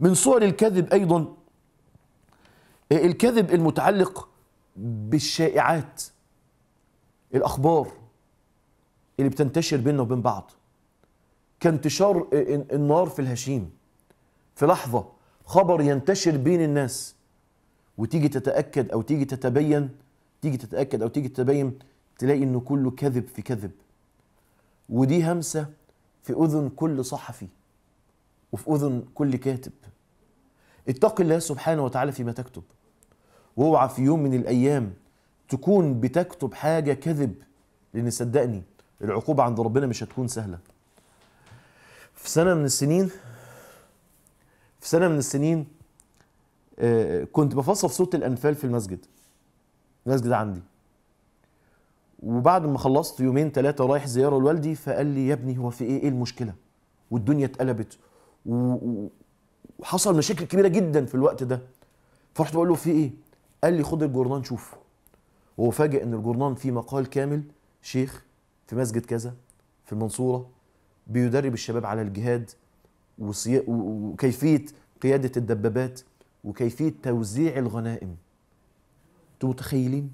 من صور الكذب أيضا آه، الكذب المتعلق بالشائعات الأخبار اللي بتنتشر بيننا وبين بعض كانتشار آه، النار في الهشيم في لحظة خبر ينتشر بين الناس وتيجي تتأكد أو تيجي تتبين تيجي تتأكد أو تيجي تتبين تلاقي إنه كله كذب في كذب ودي همسة في أذن كل صحفي وفي أذن كل كاتب اتق الله سبحانه وتعالى فيما تكتب واوعى في يوم من الأيام تكون بتكتب حاجة كذب لأن صدقني العقوبة عند ربنا مش هتكون سهلة في سنة من السنين في سنة من السنين آه، كنت بفصل سورة الأنفال في المسجد المسجد عندي وبعد ما خلصت يومين ثلاثة رايح زيارة لوالدي فقال لي يا ابني هو في ايه ايه المشكلة والدنيا اتقلبت وحصل مشاكل كبيره جدا في الوقت ده فرحت بقول له في ايه قال لي خد الجورنان شوفه وفاجئ ان الجورنان فيه مقال كامل شيخ في مسجد كذا في المنصوره بيدرب الشباب على الجهاد وكيفيه قياده الدبابات وكيفيه توزيع الغنائم انتوا متخيلين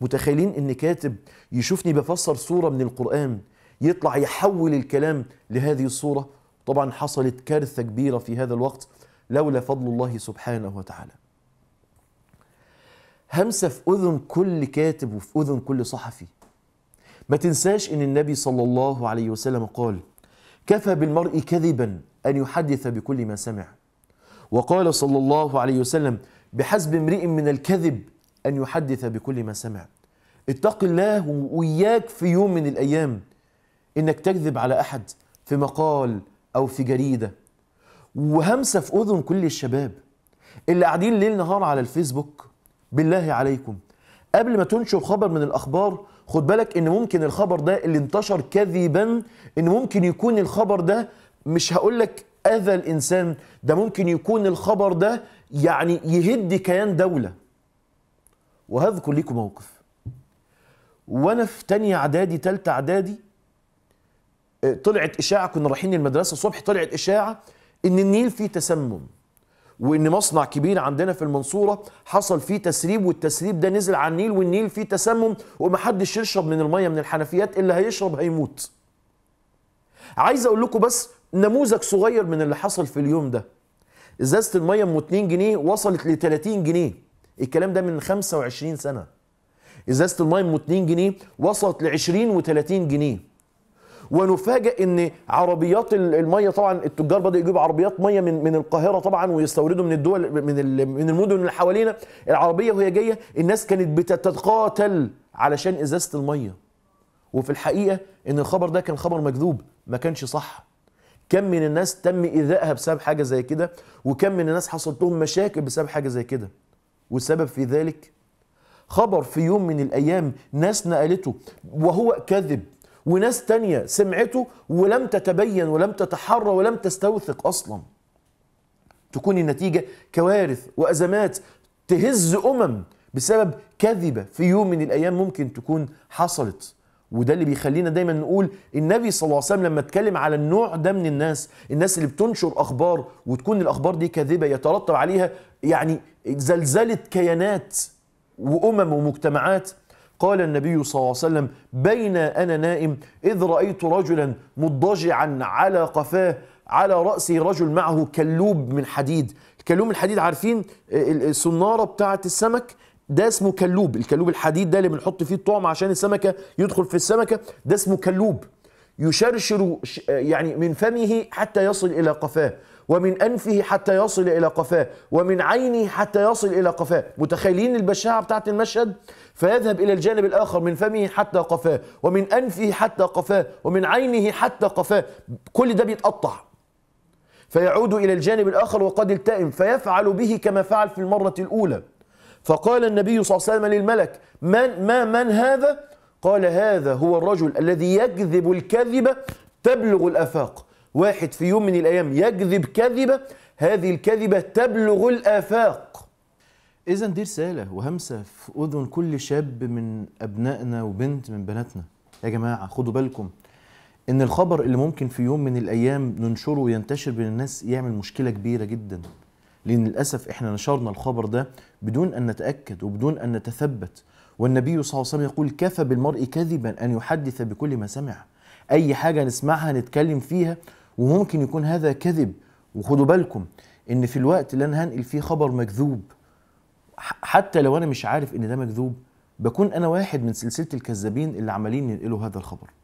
متخيلين ان كاتب يشوفني بفسر سوره من القران يطلع يحول الكلام لهذه الصوره طبعا حصلت كارثة كبيرة في هذا الوقت لولا فضل الله سبحانه وتعالى همسة في أذن كل كاتب وفي أذن كل صحفي ما تنساش أن النبي صلى الله عليه وسلم قال كفى بالمرء كذبا أن يحدث بكل ما سمع وقال صلى الله عليه وسلم بحسب امرئ من الكذب أن يحدث بكل ما سمع اتق الله وإياك في يوم من الأيام إنك تكذب على أحد في مقال أو في جريدة وهمسة في أذن كل الشباب اللي قاعدين ليل نهار على الفيسبوك بالله عليكم قبل ما تنشر خبر من الأخبار خد بالك إن ممكن الخبر ده اللي انتشر كذبا إن ممكن يكون الخبر ده مش هقول لك أذى الإنسان ده ممكن يكون الخبر ده يعني يهد كيان دولة وهذكر لكم موقف وأنا في تانية إعدادي تالتة إعدادي طلعت اشاعه كنا رايحين المدرسه الصبح طلعت اشاعه ان النيل فيه تسمم وان مصنع كبير عندنا في المنصوره حصل فيه تسريب والتسريب ده نزل على النيل والنيل فيه تسمم ومحدش يشرب من الميه من الحنفيات اللي هيشرب هيموت عايز اقول لكم بس نموذج صغير من اللي حصل في اليوم ده ازازه الميه من 2 جنيه وصلت ل 30 جنيه الكلام ده من 25 سنه ازازه الميه من 2 جنيه وصلت ل 20 و30 جنيه ونفاجئ ان عربيات الميه طبعا التجار بدأوا يجيبوا عربيات ميه من من القاهره طبعا ويستوردوا من الدول من من المدن اللي حوالينا العربيه وهي جايه الناس كانت بتتقاتل علشان ازازه الميه وفي الحقيقه ان الخبر ده كان خبر مكذوب ما كانش صح كم من الناس تم ايذائها بسبب حاجه زي كده وكم من الناس حصلت لهم مشاكل بسبب حاجه زي كده والسبب في ذلك خبر في يوم من الايام ناس نقلته وهو كذب وناس تانية سمعته ولم تتبين ولم تتحرى ولم تستوثق أصلا تكون النتيجة كوارث وأزمات تهز أمم بسبب كذبة في يوم من الأيام ممكن تكون حصلت وده اللي بيخلينا دايما نقول النبي صلى الله عليه وسلم لما اتكلم على النوع ده من الناس الناس اللي بتنشر اخبار وتكون الاخبار دي كاذبه يترتب عليها يعني زلزله كيانات وامم ومجتمعات قال النبي صلى الله عليه وسلم بين أنا نائم إذ رأيت رجلا مضجعا على قفاه على رأسه رجل معه كلوب من حديد الكلوب من الحديد عارفين آه، السنارة بتاعة السمك ده اسمه كلوب الكلوب الحديد ده اللي بنحط فيه الطعم عشان السمكة يدخل في السمكة ده اسمه كلوب يشرشر آه، يعني من فمه حتى يصل إلى قفاه ومن أنفه حتى يصل إلى قفاه ومن عينه حتى يصل إلى قفاه متخيلين البشاعة بتاعت المشهد فيذهب إلى الجانب الآخر من فمه حتى قفاه ومن أنفه حتى قفاه ومن عينه حتى قفاه كل ده بيتقطع فيعود إلى الجانب الآخر وقد التئم فيفعل به كما فعل في المرة الأولى فقال النبي صلى الله عليه وسلم للملك من ما من هذا قال هذا هو الرجل الذي يكذب الكذبة تبلغ الأفاق واحد في يوم من الأيام يكذب كذبة هذه الكذبة تبلغ الآفاق إذا دي رسالة وهمسة في أذن كل شاب من أبنائنا وبنت من بناتنا يا جماعة خدوا بالكم إن الخبر اللي ممكن في يوم من الأيام ننشره وينتشر بين الناس يعمل مشكلة كبيرة جدا لأن للأسف إحنا نشرنا الخبر ده بدون أن نتأكد وبدون أن نتثبت والنبي صلى الله عليه وسلم يقول كفى بالمرء كذبا أن يحدث بكل ما سمع أي حاجة نسمعها نتكلم فيها وممكن يكون هذا كذب وخدوا بالكم ان في الوقت اللي انا هنقل فيه خبر مكذوب حتى لو انا مش عارف ان ده مكذوب بكون انا واحد من سلسله الكذابين اللي عمالين ينقلوا هذا الخبر